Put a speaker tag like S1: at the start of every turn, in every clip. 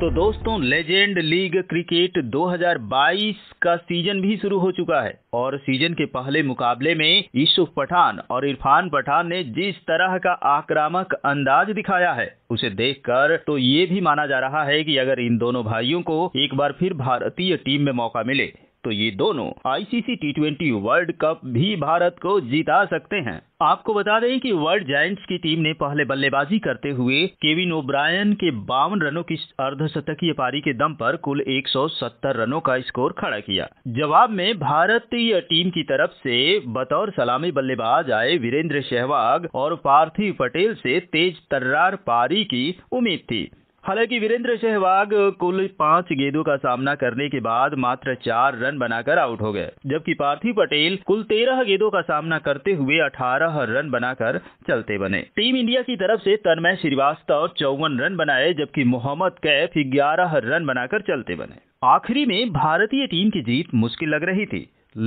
S1: तो दोस्तों legend league cricket 2022 का सीजन भी शुरू हो चुका है और सीजन के पहले मुकाबले में यूसुफ पठान और इरफान पठान ने जिस तरह का आक्रामक अंदाज दिखाया है उसे देखकर तो ये भी माना जा रहा है कि अगर इन दोनों भाइयों को एक बार फिर भारतीय टीम में मौका मिले तो ये दोनों ICC T twenty world cup भी भारत को जिता सकते हैं आपको बता दें कि वर्ल्ड जायंट्स की टीम ने पहले बल्लेबाजी करते हुए केविन ओब्रायन के बावन रनों की अर्धशतकीय पारी के दम पर कुल 170 रनों का स्कोर खड़ा किया जवाब में भारतीय टीम की तरफ से बतौर सलामी बल्लेबाज आए वीरेंद्र सहवाग और पार्थिव पटेल से तेज तर्रार पारी की उम्मीद थी हालांकि वीरेंद्र सहवाग कुल पांच गेंदों का सामना करने के बाद मात्र चार रन बनाकर आउट हो गए जबकि पार्थिव पटेल कुल तेरह गेंदों का सामना करते हुए अठारह रन बनाकर चलते बने टीम इंडिया की तरफ से तन्मय श्रीवास्तव चौवन रन बनाए जबकि मोहम्मद कैफ ग्यारह रन बनाकर चलते बने आखिरी में भारतीय टीम की जीत मुश्किल लग रही थी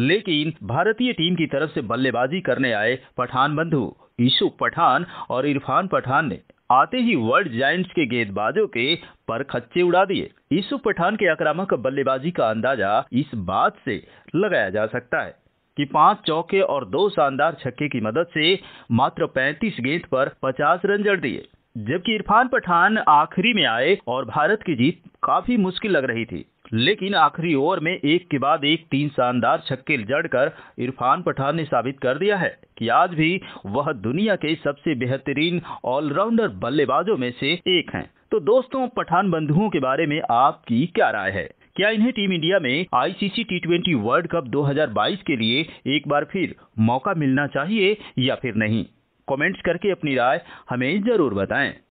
S1: लेकिन भारतीय टीम की तरफ से बल्लेबाजी करने आए पठान बंधु ईशु पठान और इरफान पठान ने आते ही वर्ल्ड जायंट्स के गेंदबाजों के पर खच्चे उड़ा दिए यूसुफ पठान के आक्रामक बल्लेबाजी का अंदाजा इस बात से लगाया जा सकता है कि पांच चौके और दो शानदार छक्के की मदद से मात्र 35 गेंद पर 50 रन जड़ दिए जबकि इरफान पठान आखिरी में आए और भारत की जीत काफी मुश्किल लग रही थी लेकिन आखिरी ओवर में एक के बाद एक तीन शानदार छक्के जड़कर इरफान पठान ने साबित कर दिया है कि आज भी वह दुनिया के सबसे बेहतरीन ऑलराउंडर बल्लेबाजों में से एक हैं तो दोस्तों पठान बंधुओं के बारे में आपकी क्या राय है क्या इन्हें टीम इंडिया में ICC T twenty world cup 2022 के लिए एक बार फिर मौका मिलना चाहिए या फिर नहीं कमेंट्स करके अपनी राय हमें जरूर बताएं